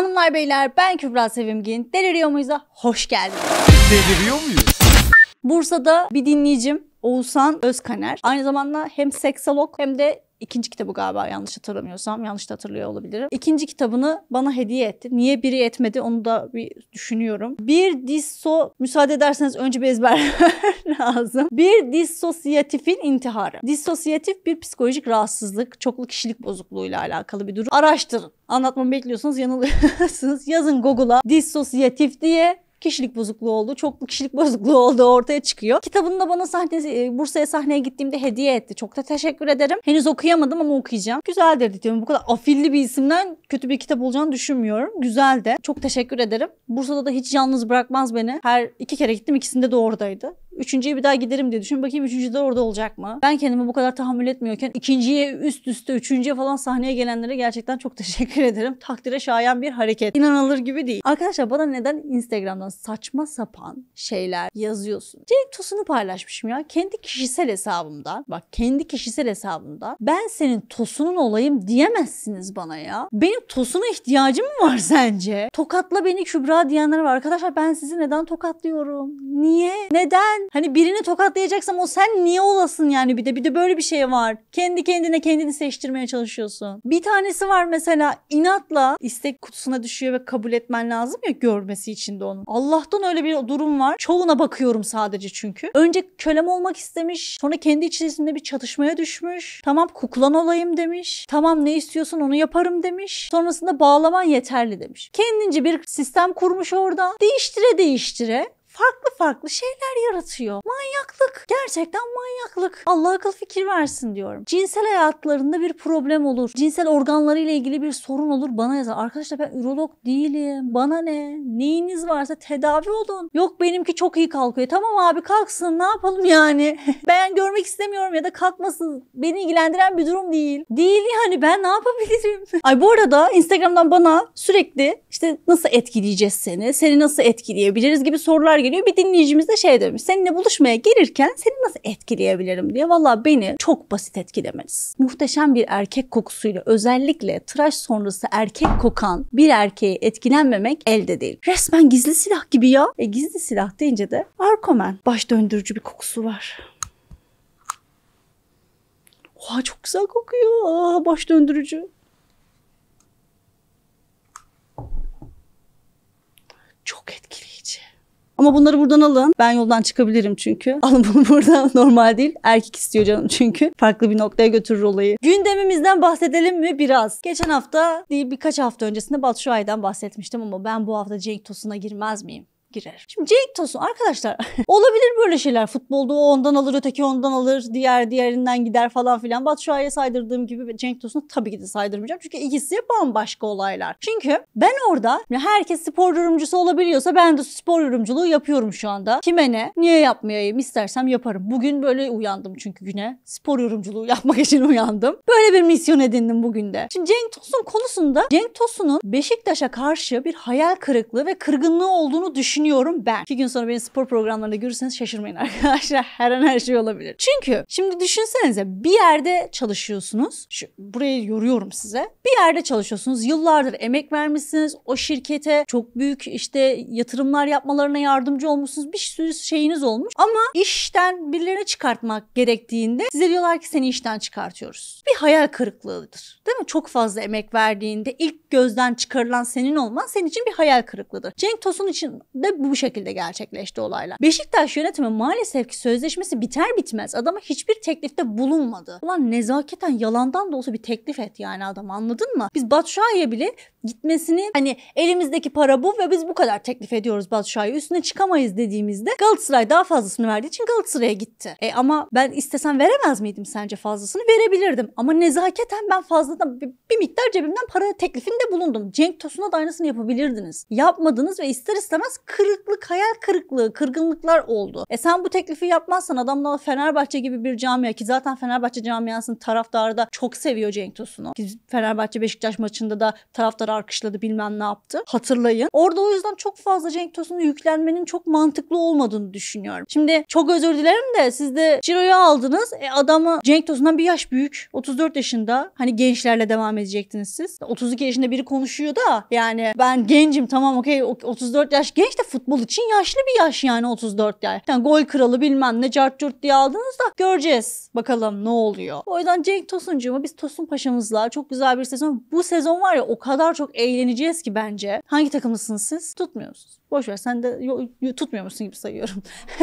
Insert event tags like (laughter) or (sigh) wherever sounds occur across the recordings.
Hanımlar beyler ben Kübra Sevimgin. Deliriyor muyuz'a hoş geldiniz. Deliriyor muyuz? Bursa'da bir dinleyicim Oğuzhan Özkaner. Aynı zamanda hem seksolog hem de İkinci kitabı galiba yanlış hatırlamıyorsam yanlış da hatırlıyor olabilirim. İkinci kitabını bana hediye etti. Niye biri etmedi onu da bir düşünüyorum. Bir disso müsaade ederseniz önce bir ezber (laughs) lazım. Bir dissosiyatifin intiharı. Dissosiyatif bir psikolojik rahatsızlık, çoklu kişilik bozukluğuyla alakalı bir durum. Araştırın. Anlatmamı bekliyorsunuz, yanılıyorsunuz. (laughs) Yazın Google'a dissosiyatif diye kişilik bozukluğu olduğu, çoklu kişilik (laughs) bozukluğu olduğu ortaya çıkıyor. Kitabını da bana sahne, e, Bursa'ya sahneye gittiğimde hediye etti. Çok da teşekkür ederim. Henüz okuyamadım ama okuyacağım. Güzel dedi diyorum. Bu kadar afilli bir isimden kötü bir kitap olacağını düşünmüyorum. Güzel de. Çok teşekkür ederim. Bursa'da da hiç yalnız bırakmaz beni. Her iki kere gittim ikisinde de oradaydı. Üçüncüye bir daha giderim diye düşün. Bakayım üçüncü de orada olacak mı? Ben kendimi bu kadar tahammül etmiyorken ikinciye üst üste üçüncüye falan sahneye gelenlere gerçekten çok (laughs) teşekkür ederim. Takdire şayan bir hareket. İnanılır gibi değil. Arkadaşlar bana neden Instagram'dan saçma sapan şeyler yazıyorsun? Cenk Tosun'u paylaşmışım ya. Kendi kişisel hesabımda. Bak kendi kişisel hesabımda. Ben senin Tosun'un olayım diyemezsiniz bana ya. Benim Tosun'a ihtiyacım mı var sence? Tokatla beni Kübra diyenler var. Arkadaşlar ben sizi neden tokatlıyorum? Niye? Neden? Hani birini tokatlayacaksam o sen niye olasın yani bir de bir de böyle bir şey var. Kendi kendine kendini seçtirmeye çalışıyorsun. Bir tanesi var mesela inatla istek kutusuna düşüyor ve kabul etmen lazım ya görmesi için de onun. Allah'tan öyle bir durum var. Çoğuna bakıyorum sadece çünkü. Önce kölem olmak istemiş. Sonra kendi içerisinde bir çatışmaya düşmüş. Tamam kuklan olayım demiş. Tamam ne istiyorsun onu yaparım demiş. Sonrasında bağlaman yeterli demiş. Kendince bir sistem kurmuş orada. Değiştire değiştire farklı farklı şeyler yaratıyor gerçekten manyaklık. Allah akıl fikir versin diyorum. Cinsel hayatlarında bir problem olur. Cinsel organlarıyla ilgili bir sorun olur. Bana yazar. Arkadaşlar ben ürolog değilim. Bana ne? Neyiniz varsa tedavi olun. Yok benimki çok iyi kalkıyor. Tamam abi kalksın ne yapalım yani. (laughs) ben görmek istemiyorum ya da kalkmasın. Beni ilgilendiren bir durum değil. Değil yani ben ne yapabilirim? (laughs) Ay bu arada Instagram'dan bana sürekli işte nasıl etkileyeceğiz seni? Seni nasıl etkileyebiliriz gibi sorular geliyor. Bir dinleyicimiz de şey demiş. Seninle buluşmaya gelirken seni seni nasıl etkileyebilirim diye valla beni çok basit etkilemeniz. Muhteşem bir erkek kokusuyla özellikle tıraş sonrası erkek kokan bir erkeği etkilenmemek elde değil. Resmen gizli silah gibi ya. E gizli silah deyince de Arkomen baş döndürücü bir kokusu var. Oha çok güzel kokuyor. Aa, baş döndürücü. Çok etkileyici. Ama bunları buradan alın. Ben yoldan çıkabilirim çünkü. (laughs) Alın bunu buradan. (laughs) Normal değil. Erkek istiyor canım çünkü. Farklı bir noktaya götürür olayı. Gündemimizden bahsedelim mi biraz? Geçen hafta değil birkaç hafta öncesinde Batu Şuay'dan bahsetmiştim ama ben bu hafta Cenk Tosun'a girmez miyim? girer. Şimdi Cenk Tosun arkadaşlar (laughs) olabilir böyle şeyler. Futbolda o ondan alır, öteki ondan alır, diğer diğerinden gider falan filan. Batu Şua'ya saydırdığım gibi Cenk Tosun'a tabii ki de saydırmayacağım. Çünkü ikisi bambaşka olaylar. Çünkü ben orada herkes spor yorumcusu olabiliyorsa ben de spor yorumculuğu yapıyorum şu anda. Kime ne? Niye yapmayayım? İstersem yaparım. Bugün böyle uyandım çünkü güne. Spor yorumculuğu yapmak için uyandım. Böyle bir misyon edindim bugün de. Şimdi Cenk Tosun konusunda Cenk Tosun'un Beşiktaş'a karşı bir hayal kırıklığı ve kırgınlığı olduğunu düşün düşünüyorum ben. İki gün sonra benim spor programlarında görürseniz şaşırmayın (laughs) arkadaşlar. Her an her şey olabilir. Çünkü şimdi düşünsenize bir yerde çalışıyorsunuz. Şu, burayı yoruyorum size. Bir yerde çalışıyorsunuz. Yıllardır emek vermişsiniz. O şirkete çok büyük işte yatırımlar yapmalarına yardımcı olmuşsunuz. Bir sürü şeyiniz olmuş. Ama işten birilerini çıkartmak gerektiğinde size diyorlar ki seni işten çıkartıyoruz. Bir hayal kırıklığıdır. Değil mi? Çok fazla emek verdiğinde ilk gözden çıkarılan senin olman senin için bir hayal kırıklığıdır. Cenk Tosun için de bu şekilde gerçekleşti olaylar. Beşiktaş yönetimi maalesef ki sözleşmesi biter bitmez adama hiçbir teklifte bulunmadı. Ulan nezaketen yalandan da olsa bir teklif et yani adam anladın mı? Biz Batşuay'a bile gitmesini hani elimizdeki para bu ve biz bu kadar teklif ediyoruz Batşuay'a üstüne çıkamayız dediğimizde Galatasaray daha fazlasını verdiği için Galatasaray'a gitti. E ama ben istesen veremez miydim sence fazlasını? Verebilirdim ama nezaketen ben fazladan bir, bir miktar cebimden para teklifinde bulundum. Cenk Tosun'a da aynısını yapabilirdiniz. Yapmadınız ve ister istemez kı kırıklık, hayal kırıklığı, kırgınlıklar oldu. E sen bu teklifi yapmazsan adamla Fenerbahçe gibi bir camia ki zaten Fenerbahçe camiasının taraftarı da çok seviyor Cenk Tosun'u. Ki Fenerbahçe Beşiktaş maçında da taraftar arkışladı bilmem ne yaptı. Hatırlayın. Orada o yüzden çok fazla Cenk Tosun'u yüklenmenin çok mantıklı olmadığını düşünüyorum. Şimdi çok özür dilerim de siz de Ciro'yu aldınız. E adamı Cenk Tosun'dan bir yaş büyük. 34 yaşında. Hani gençlerle devam edecektiniz siz. 32 yaşında biri konuşuyor da yani ben gencim tamam okey 34 yaş genç de futbol için yaşlı bir yaş yani 34 yaş. yani gol kralı bilmem ne cart curt diye aldınız da göreceğiz bakalım ne oluyor. O yüzden Cenk Tosuncu'ma biz Tosun Paşa'mızla çok güzel bir sezon. Bu sezon var ya o kadar çok eğleneceğiz ki bence. Hangi takımlısınız siz? Tutmuyorsunuz. Boş ver sen de tutmuyor musun gibi sayıyorum. (laughs)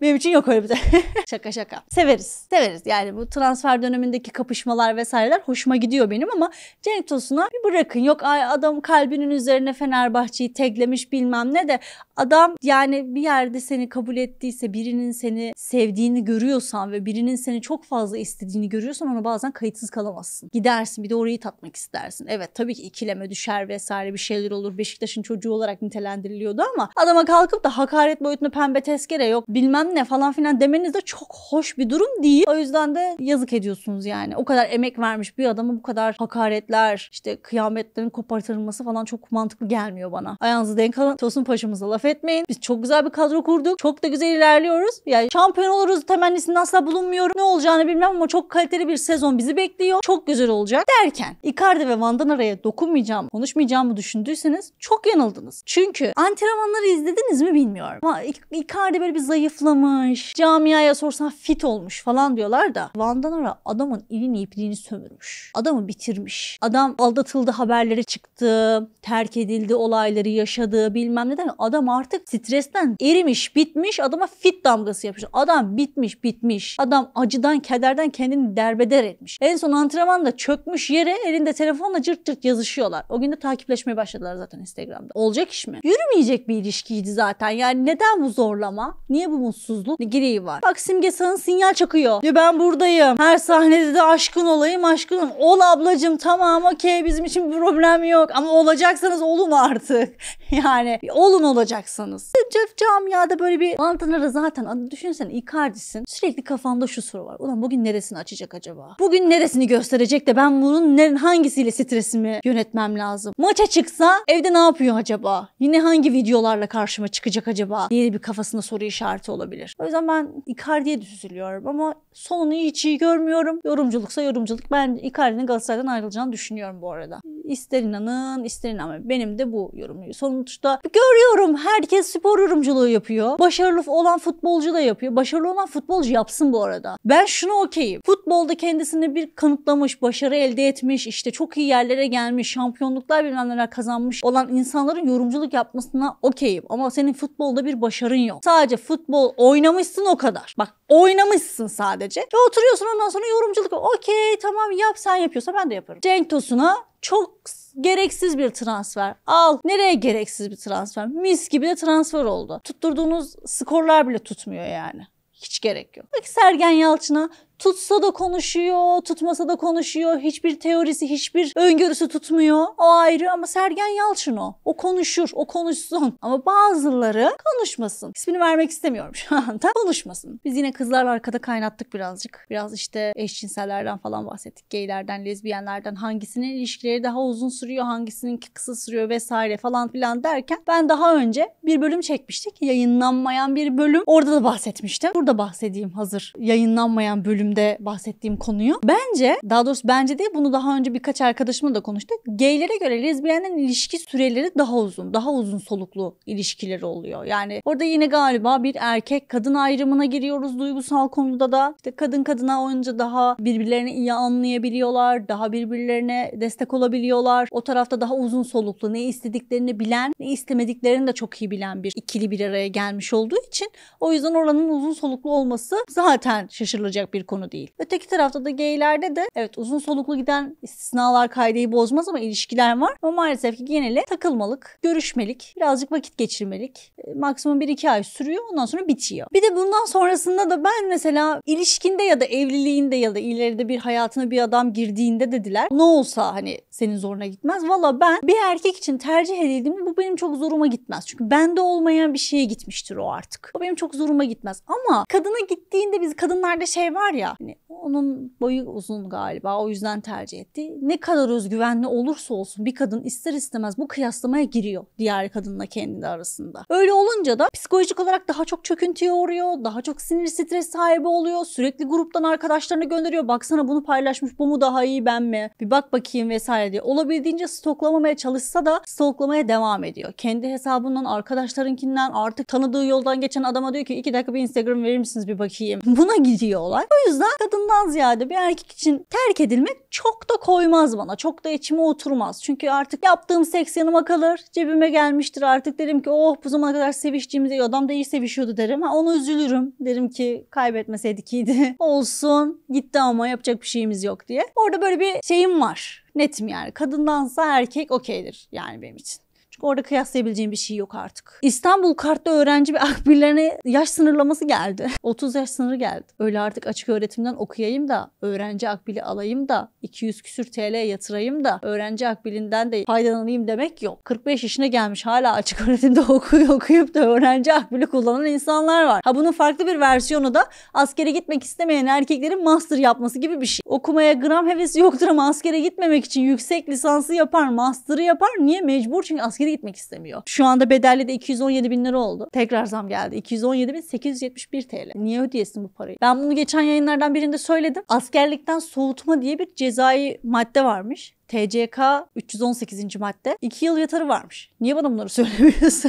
Benim için yok öyle bir de. (laughs) şaka şaka. Severiz. Severiz. Yani bu transfer dönemindeki kapışmalar vesaireler hoşuma gidiyor benim ama Cenk Tosun'a bir bırakın. Yok adam kalbinin üzerine Fenerbahçe'yi teklemiş bilmem ne de adam yani bir yerde seni kabul ettiyse birinin seni sevdiğini görüyorsan ve birinin seni çok fazla istediğini görüyorsan ona bazen kayıtsız kalamazsın. Gidersin bir de orayı tatmak istersin. Evet tabii ki ikileme düşer vesaire bir şeyler olur. Beşiktaş'ın çocuğu olarak nitelendiriliyordu ama adama kalkıp da hakaret boyutunu pembe tezkere yok bilmem ne falan filan demeniz de çok hoş bir durum değil. O yüzden de yazık ediyorsunuz yani. O kadar emek vermiş bir adamı bu kadar hakaretler işte kıyametlerin kopartılması falan çok mantıklı gelmiyor bana. Ayağınızı denk alın. Tosun Paşa'mıza laf etmeyin. Biz çok güzel bir kadro kurduk. Çok da güzel ilerliyoruz. Yani şampiyon oluruz temennisinde asla bulunmuyorum. Ne olacağını bilmem ama çok kaliteli bir sezon bizi bekliyor. Çok güzel olacak derken Icardi ve Van Danara'ya dokunmayacağım, konuşmayacağımı düşündüyseniz çok yanıldınız. Çünkü çünkü antrenmanları izlediniz mi bilmiyorum. Ama Icardi böyle bir zayıflamış. Camiaya sorsan fit olmuş falan diyorlar da. Van adamın ilini ipliğini sömürmüş. Adamı bitirmiş. Adam aldatıldı haberleri çıktı. Terk edildi olayları yaşadı bilmem neden. Adam artık stresten erimiş bitmiş. Adama fit damgası yapmış. Adam bitmiş bitmiş. Adam acıdan kederden kendini derbeder etmiş. En son antrenmanda çökmüş yere elinde telefonla cırt cırt yazışıyorlar. O gün de takipleşmeye başladılar zaten Instagram'da. Olacak iş mi? Yürümeyecek bir ilişkiydi zaten. Yani neden bu zorlama? Niye bu mutsuzluk? Ne gereği var? Bak Simge sana sinyal çakıyor. Diyor ben buradayım. Her sahnede de aşkın olayım aşkın olayım. Ol ablacım tamam okey bizim için bir problem yok. Ama olacaksanız olun artık. (laughs) yani olun olacaksanız. Jeff camiada böyle bir Mantanara zaten adı düşünsen Icardi'sin. Sürekli kafanda şu soru var. Ulan bugün neresini açacak acaba? Bugün neresini gösterecek de ben bunun ne, hangisiyle stresimi yönetmem lazım? Maça çıksa evde ne yapıyor acaba? Yine hangi videolarla karşıma çıkacak acaba diye bir kafasında soru işareti olabilir. O yüzden ben Icardi'ye üzülüyorum ama sonunu hiç iyi görmüyorum. Yorumculuksa yorumculuk. Ben Icardi'nin Galatasaray'dan ayrılacağını düşünüyorum bu arada. İster inanın ister inanmayın. Benim de bu yorumu. Sonuçta görüyorum herkes spor yorumculuğu yapıyor. Başarılı olan futbolcu da yapıyor. Başarılı olan futbolcu yapsın bu arada. Ben şunu okeyim. Futbolda kendisini bir kanıtlamış, başarı elde etmiş, işte çok iyi yerlere gelmiş, şampiyonluklar bilmem neler kazanmış olan insanların yorumculuk yapmasına okeyim. Ama senin futbolda bir başarın yok. Sadece futbol oynamışsın o kadar. Bak oynamışsın sadece. Ve oturuyorsun ondan sonra yorumculuk. Okey tamam yap sen yapıyorsa ben de yaparım. Cenk Tosun'a çok gereksiz bir transfer. Al nereye gereksiz bir transfer? Mis gibi de transfer oldu. Tutturduğunuz skorlar bile tutmuyor yani. Hiç gerek yok. Peki Sergen Yalçın'a tutsa da konuşuyor, tutmasa da konuşuyor. Hiçbir teorisi, hiçbir öngörüsü tutmuyor. O ayrı ama Sergen Yalçın o. O konuşur, o konuşsun. Ama bazıları konuşmasın. İsmini vermek istemiyorum şu anda. Konuşmasın. Biz yine kızlarla arkada kaynattık birazcık. Biraz işte eşcinsellerden falan bahsettik. Geylerden, lezbiyenlerden hangisinin ilişkileri daha uzun sürüyor, hangisininki kısa sürüyor vesaire falan filan derken ben daha önce bir bölüm çekmiştik. Yayınlanmayan bir bölüm. Orada da bahsetmiştim. Burada bahsedeyim hazır. Yayınlanmayan bölüm bölümde bahsettiğim konuyu. Bence, daha doğrusu bence değil bunu daha önce birkaç arkadaşımla da konuştuk. Gaylere göre lezbiyenlerin ilişki süreleri daha uzun, daha uzun soluklu ilişkileri oluyor. Yani orada yine galiba bir erkek kadın ayrımına giriyoruz duygusal konuda da. İşte kadın kadına oyunca daha birbirlerini iyi anlayabiliyorlar, daha birbirlerine destek olabiliyorlar. O tarafta daha uzun soluklu, ne istediklerini bilen, ne istemediklerini de çok iyi bilen bir ikili bir araya gelmiş olduğu için o yüzden oranın uzun soluklu olması zaten şaşırılacak bir konu konu değil. Öteki tarafta da gaylerde de evet uzun soluklu giden istisnalar kaydeyi bozmaz ama ilişkiler var. Ama maalesef ki geneli takılmalık, görüşmelik, birazcık vakit geçirmelik. E, maksimum 1-2 ay sürüyor ondan sonra bitiyor. Bir de bundan sonrasında da ben mesela ilişkinde ya da evliliğinde ya da ileride bir hayatına bir adam girdiğinde dediler ne olsa hani senin zoruna gitmez. Valla ben bir erkek için tercih edildiğimde bu benim çok zoruma gitmez. Çünkü bende olmayan bir şeye gitmiştir o artık. O benim çok zoruma gitmez. Ama kadına gittiğinde biz kadınlarda şey var ya ya. Hani onun boyu uzun galiba o yüzden tercih etti. Ne kadar özgüvenli olursa olsun bir kadın ister istemez bu kıyaslamaya giriyor diğer kadınla kendi arasında. Öyle olunca da psikolojik olarak daha çok çöküntüye uğruyor, daha çok sinir stres sahibi oluyor. Sürekli gruptan arkadaşlarını gönderiyor. Baksana bunu paylaşmış bu mu daha iyi ben mi? Bir bak bakayım vesaire diye. Olabildiğince stoklamamaya çalışsa da stoklamaya devam ediyor. Kendi hesabından arkadaşlarınkinden artık tanıdığı yoldan geçen adama diyor ki iki dakika bir Instagram verir misiniz bir bakayım. (laughs) Buna gidiyor olay. O yüzden yüzden kadından ziyade bir erkek için terk edilmek çok da koymaz bana. Çok da içime oturmaz. Çünkü artık yaptığım seks yanıma kalır. Cebime gelmiştir artık. Derim ki oh bu zamana kadar seviştiğimiz iyi adam da iyi sevişiyordu derim. Ha, onu üzülürüm. Derim ki kaybetmeseydik iyiydi. (laughs) Olsun gitti ama yapacak bir şeyimiz yok diye. Orada böyle bir şeyim var. Netim yani. Kadındansa erkek okeydir yani benim için. Çünkü orada kıyaslayabileceğim bir şey yok artık. İstanbul Kart'ta öğrenci ve (laughs) akbillerine yaş sınırlaması geldi. 30 (laughs) yaş sınırı geldi. Öyle artık açık öğretimden okuyayım da öğrenci akbili alayım da 200 küsür TL yatırayım da öğrenci akbilinden de faydalanayım demek yok. 45 yaşına gelmiş hala açık (laughs) öğretimde okuyup okuyup da öğrenci akbili kullanan insanlar var. Ha bunun farklı bir versiyonu da askere gitmek istemeyen erkeklerin master yapması gibi bir şey. Okumaya gram hevesi yoktur ama askere gitmemek için yüksek lisansı yapar, master'ı yapar. Niye? Mecbur çünkü askere geri gitmek istemiyor. Şu anda bedelli de 217 bin lira oldu. Tekrar zam geldi. 217 bin 871 TL. Niye ödeyesin bu parayı? Ben bunu geçen yayınlardan birinde söyledim. Askerlikten soğutma diye bir cezai madde varmış. TCK 318. madde 2 yıl yatarı varmış. Niye bana bunları (laughs) söylemiyorsunuz?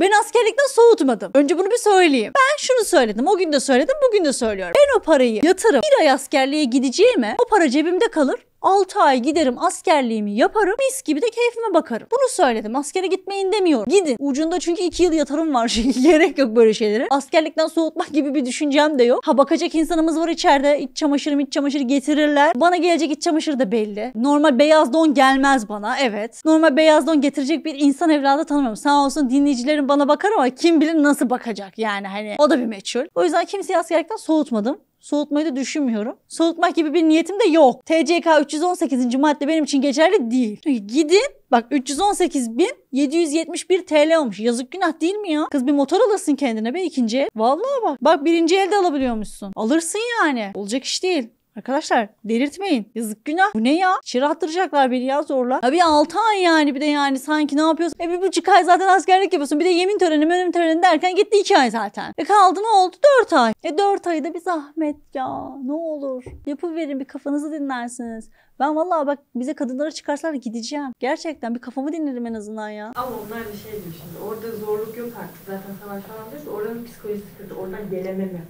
ben askerlikten soğutmadım. Önce bunu bir söyleyeyim. Ben şunu söyledim. O gün de söyledim. Bugün de söylüyorum. Ben o parayı yatırım bir ay askerliğe gideceğime o para cebimde kalır. 6 ay giderim askerliğimi yaparım mis gibi de keyfime bakarım. Bunu söyledim askere gitmeyin demiyorum. Gidin. Ucunda çünkü 2 yıl yatarım var çünkü (laughs) şey, gerek yok böyle şeylere. Askerlikten soğutmak gibi bir düşüncem de yok. Ha bakacak insanımız var içeride iç çamaşırı, iç çamaşırı getirirler. Bana gelecek iç çamaşır da belli. Normal beyaz don gelmez bana evet. Normal beyaz don getirecek bir insan evladı tanımıyorum. Sağ olsun dinleyicilerim bana bakar ama kim bilir nasıl bakacak yani hani o da bir meçhul. O yüzden kimseyi askerlikten soğutmadım. Soğutmayı da düşünmüyorum. Soğutmak gibi bir niyetim de yok. TCK 318. madde benim için geçerli değil. Gidin Bak 318.771 TL olmuş. Yazık günah değil mi ya? Kız bir motor alasın kendine be ikinci el. Vallahi bak. Bak birinci elde alabiliyormuşsun. Alırsın yani. Olacak iş değil. Arkadaşlar delirtmeyin. Yazık günah. Bu ne ya? Çırattıracaklar beni ya zorla. Ya bir 6 ay yani bir de yani sanki ne yapıyorsun? E bir buçuk ay zaten askerlik yapıyorsun. Bir de yemin töreni, menim töreni derken gitti 2 ay zaten. E kaldı ne oldu? 4 ay. E 4 ayı da bir zahmet ya. Ne olur. Yapıverin bir kafanızı dinlersiniz. Ben vallahi bak bize kadınlara çıkarsalar gideceğim. Gerçekten bir kafamı dinlerim en azından ya. Ama onlar bir şey diyor şimdi. Orada zorluk yok artık. Zaten savaş falan diyorsa oranın psikolojisi kötü. Oradan gelememem.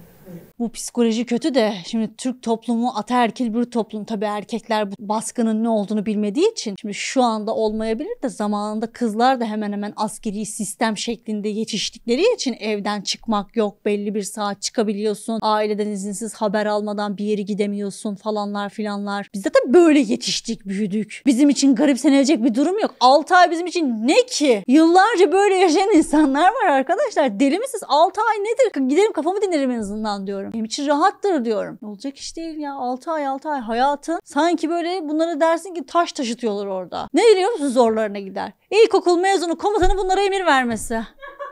Bu psikoloji kötü de şimdi Türk toplumu ataerkil bir toplum. Tabii erkekler bu baskının ne olduğunu bilmediği için şimdi şu anda olmayabilir de zamanında kızlar da hemen hemen askeri sistem şeklinde yetiştikleri için evden çıkmak yok belli bir saat çıkabiliyorsun. Aileden izinsiz haber almadan bir yere gidemiyorsun falanlar filanlar. Biz de tabii böyle yetiştik büyüdük. Bizim için garipsenilecek bir durum yok. 6 ay bizim için ne ki? Yıllarca böyle yaşayan insanlar var arkadaşlar. Deli misiniz? 6 ay nedir? Giderim kafamı dinlerim en azından falan diyorum. Benim için rahattır diyorum. Olacak iş değil ya. 6 ay 6 ay hayatın. Sanki böyle bunlara dersin ki taş taşıtıyorlar orada. Ne biliyor musun zorlarına gider. İlkokul mezunu komutanı bunlara emir vermesi.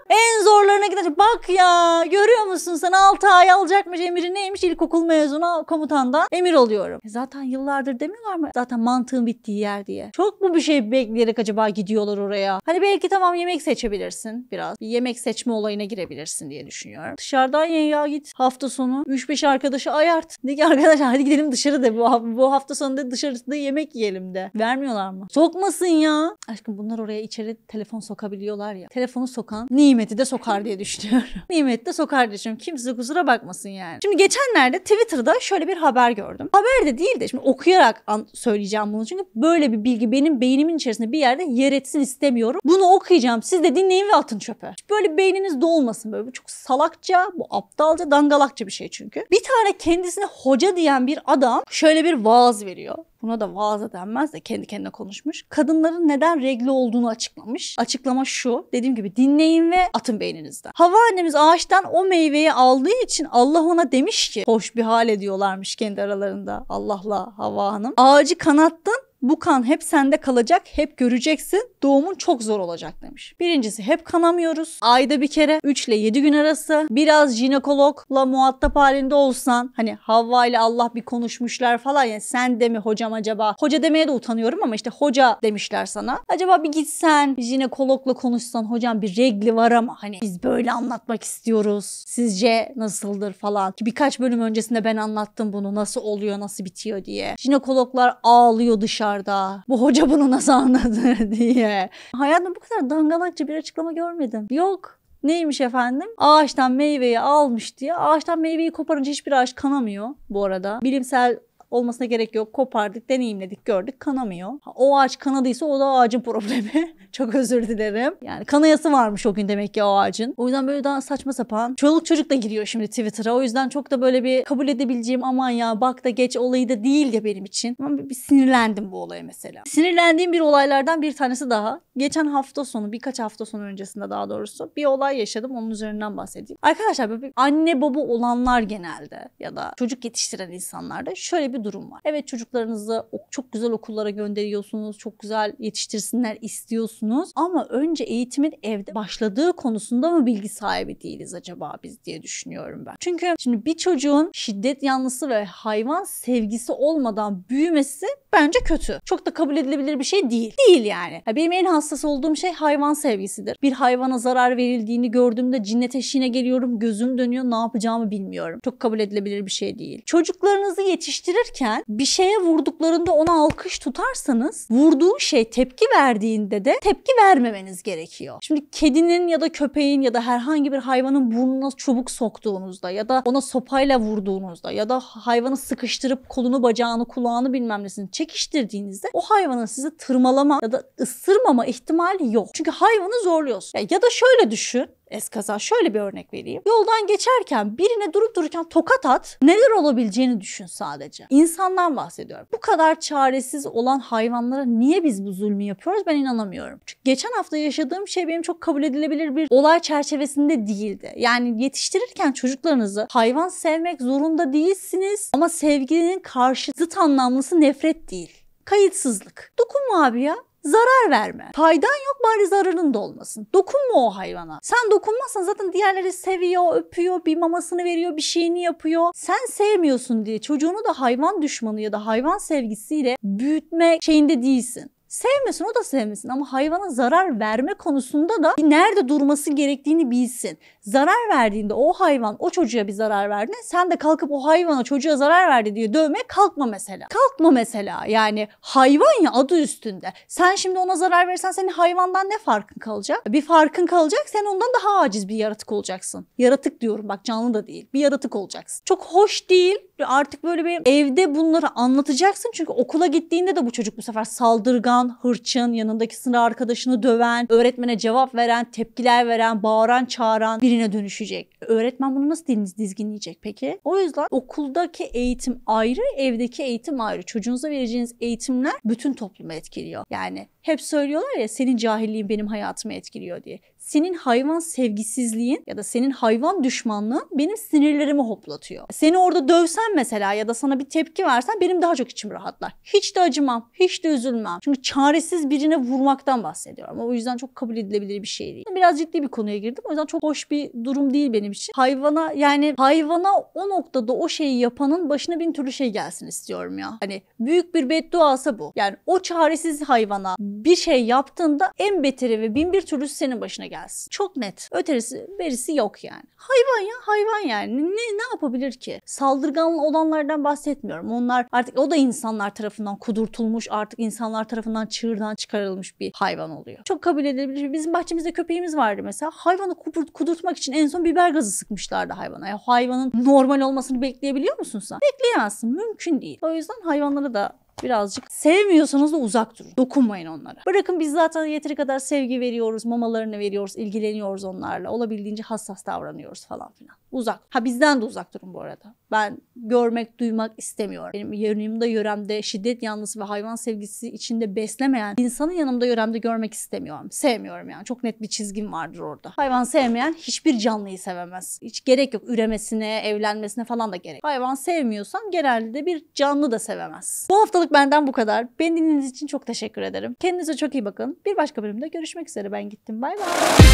En zorlarına gider. Bak ya görüyor musun sen 6 ay alacakmış emiri neymiş ilkokul mezunu komutandan emir oluyorum. E zaten yıllardır demiyorlar mı? Zaten mantığın bittiği yer diye. Çok mu bir şey bekleyerek acaba gidiyorlar oraya? Hani belki tamam yemek seçebilirsin biraz. Bir yemek seçme olayına girebilirsin diye düşünüyorum. Dışarıdan ye ya git hafta sonu 3-5 arkadaşı ayart. De ki arkadaş hadi gidelim dışarı de bu, bu hafta sonu da dışarıda yemek yiyelim de. Vermiyorlar mı? Sokmasın ya. Aşkım bunlar oraya içeri telefon sokabiliyorlar ya. Telefonu sokan niye nimeti de sokar diye düşünüyorum. (laughs) nimeti de sokar diye düşünüyorum. Kimse kusura bakmasın yani. Şimdi geçenlerde Twitter'da şöyle bir haber gördüm. Haber de değil de şimdi okuyarak an söyleyeceğim bunu. Çünkü böyle bir bilgi benim beynimin içerisinde bir yerde yer etsin istemiyorum. Bunu okuyacağım. Siz de dinleyin ve atın çöpe. Hiç böyle beyniniz dolmasın. Böyle bu çok salakça, bu aptalca, dangalakça bir şey çünkü. Bir tane kendisine hoca diyen bir adam şöyle bir vaaz veriyor buna da vaaza denmez de kendi kendine konuşmuş. Kadınların neden regle olduğunu açıklamış. Açıklama şu. Dediğim gibi dinleyin ve atın beyninizden. Hava annemiz ağaçtan o meyveyi aldığı için Allah ona demiş ki hoş bir hal ediyorlarmış kendi aralarında Allah'la Hava Hanım. Ağacı kanattın bu kan hep sende kalacak, hep göreceksin. Doğumun çok zor olacak demiş. Birincisi hep kanamıyoruz. Ayda bir kere 3 ile 7 gün arası biraz jinekologla muhatap halinde olsan hani Havva ile Allah bir konuşmuşlar falan yani sen de mi hocam acaba? Hoca demeye de utanıyorum ama işte hoca demişler sana. Acaba bir gitsen bir jinekologla konuşsan hocam bir regli var ama hani biz böyle anlatmak istiyoruz. Sizce nasıldır falan. Ki birkaç bölüm öncesinde ben anlattım bunu nasıl oluyor nasıl bitiyor diye. Jinekologlar ağlıyor dışarı dışarıda. Bu hoca bunu nasıl anladı (laughs) diye. Hayatımda bu kadar dangalakça bir açıklama görmedim. Yok. Neymiş efendim? Ağaçtan meyveyi almış diye. Ağaçtan meyveyi koparınca hiçbir ağaç kanamıyor bu arada. Bilimsel olmasına gerek yok. Kopardık, deneyimledik, gördük kanamıyor. O ağaç kanadıysa o da ağacın problemi. (laughs) Çok özür dilerim. Yani kanayası varmış o gün demek ki o ağacın. O yüzden böyle daha saçma sapan. Çoluk çocuk da giriyor şimdi Twitter'a. O yüzden çok da böyle bir kabul edebileceğim aman ya bak da geç olayı da değil ya benim için. Ama bir, bir sinirlendim bu olaya mesela. Sinirlendiğim bir olaylardan bir tanesi daha. Geçen hafta sonu birkaç hafta sonu öncesinde daha doğrusu bir olay yaşadım. Onun üzerinden bahsedeyim. Arkadaşlar böyle anne baba olanlar genelde ya da çocuk yetiştiren insanlarda şöyle bir bir durum var. Evet çocuklarınızı çok güzel okullara gönderiyorsunuz, çok güzel yetiştirsinler istiyorsunuz ama önce eğitimin evde başladığı konusunda mı bilgi sahibi değiliz acaba biz diye düşünüyorum ben. Çünkü şimdi bir çocuğun şiddet yanlısı ve hayvan sevgisi olmadan büyümesi bence kötü. Çok da kabul edilebilir bir şey değil. Değil yani. Ya benim en hassas olduğum şey hayvan sevgisidir. Bir hayvana zarar verildiğini gördüğümde cinnet eşiğine geliyorum, gözüm dönüyor, ne yapacağımı bilmiyorum. Çok kabul edilebilir bir şey değil. Çocuklarınızı yetiştirir anlatırken bir şeye vurduklarında ona alkış tutarsanız vurduğun şey tepki verdiğinde de tepki vermemeniz gerekiyor. Şimdi kedinin ya da köpeğin ya da herhangi bir hayvanın burnuna çubuk soktuğunuzda ya da ona sopayla vurduğunuzda ya da hayvanı sıkıştırıp kolunu bacağını kulağını bilmem nesini çekiştirdiğinizde o hayvanın sizi tırmalama ya da ısırmama ihtimali yok. Çünkü hayvanı zorluyorsun. ya da şöyle düşün eskaza şöyle bir örnek vereyim. Yoldan geçerken birine durup dururken tokat at neler olabileceğini düşün sadece. İnsandan bahsediyorum. Bu kadar çaresiz olan hayvanlara niye biz bu zulmü yapıyoruz ben inanamıyorum. Çünkü geçen hafta yaşadığım şey benim çok kabul edilebilir bir olay çerçevesinde değildi. Yani yetiştirirken çocuklarınızı hayvan sevmek zorunda değilsiniz ama sevginin karşı zıt anlamlısı nefret değil. Kayıtsızlık. Dokunma abi ya. Zarar verme. Faydan yok bari zararın da olmasın. Dokunma o hayvana. Sen dokunmazsan zaten diğerleri seviyor, öpüyor, bir mamasını veriyor, bir şeyini yapıyor. Sen sevmiyorsun diye çocuğunu da hayvan düşmanı ya da hayvan sevgisiyle büyütme şeyinde değilsin. Sevmesin o da sevmesin ama hayvana zarar verme konusunda da nerede durması gerektiğini bilsin. Zarar verdiğinde o hayvan o çocuğa bir zarar verdi. Sen de kalkıp o hayvana çocuğa zarar verdi diye dövme kalkma mesela. Kalkma mesela yani hayvan ya adı üstünde. Sen şimdi ona zarar verirsen senin hayvandan ne farkın kalacak? Bir farkın kalacak sen ondan daha aciz bir yaratık olacaksın. Yaratık diyorum bak canlı da değil bir yaratık olacaksın. Çok hoş değil artık böyle bir evde bunları anlatacaksın çünkü okula gittiğinde de bu çocuk bu sefer saldırgan bağıran, hırçın, yanındaki sınıf arkadaşını döven, öğretmene cevap veren, tepkiler veren, bağıran, çağıran birine dönüşecek. Öğretmen bunu nasıl diliniz dizginleyecek peki? O yüzden okuldaki eğitim ayrı, evdeki eğitim ayrı. Çocuğunuza vereceğiniz eğitimler bütün toplumu etkiliyor. Yani hep söylüyorlar ya senin cahilliğin benim hayatımı etkiliyor diye senin hayvan sevgisizliğin ya da senin hayvan düşmanlığın benim sinirlerimi hoplatıyor. Seni orada dövsen mesela ya da sana bir tepki versen benim daha çok içim rahatlar. Hiç de acımam, hiç de üzülmem. Çünkü çaresiz birine vurmaktan bahsediyorum. O yüzden çok kabul edilebilir bir şey değil. Biraz ciddi bir konuya girdim. O yüzden çok hoş bir durum değil benim için. Hayvana yani hayvana o noktada o şeyi yapanın başına bin türlü şey gelsin istiyorum ya. Hani büyük bir bedduası bu. Yani o çaresiz hayvana bir şey yaptığında en beteri ve bin bir türlü senin başına gel biraz. Çok net. Öterisi verisi yok yani. Hayvan ya hayvan yani. Ne, ne yapabilir ki? Saldırgan olanlardan bahsetmiyorum. Onlar artık o da insanlar tarafından kudurtulmuş artık insanlar tarafından çığırdan çıkarılmış bir hayvan oluyor. Çok kabul edilebilir. Bizim bahçemizde köpeğimiz vardı mesela. Hayvanı kudurtmak için en son biber gazı sıkmışlardı hayvana. Ya hayvanın normal olmasını bekleyebiliyor musun sen? Bekleyemezsin. Mümkün değil. O yüzden hayvanları da birazcık sevmiyorsanız da uzak durun. Dokunmayın onlara. Bırakın biz zaten yeteri kadar sevgi veriyoruz, mamalarını veriyoruz, ilgileniyoruz onlarla. Olabildiğince hassas davranıyoruz falan filan. Uzak. Ha bizden de uzak durun bu arada. Ben görmek, duymak istemiyorum. Benim yanımda yöremde şiddet yanlısı ve hayvan sevgisi içinde beslemeyen insanı yanımda yöremde görmek istemiyorum. Sevmiyorum yani. Çok net bir çizgim vardır orada. Hayvan sevmeyen hiçbir canlıyı sevemez. Hiç gerek yok üremesine, evlenmesine falan da gerek. Hayvan sevmiyorsan genelde bir canlı da sevemez. Bu haftalık Bugünlük benden bu kadar. Beni dinlediğiniz için çok teşekkür ederim. Kendinize çok iyi bakın. Bir başka bölümde görüşmek üzere. Ben gittim. Bay bay.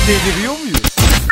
Deliriyor muyuz?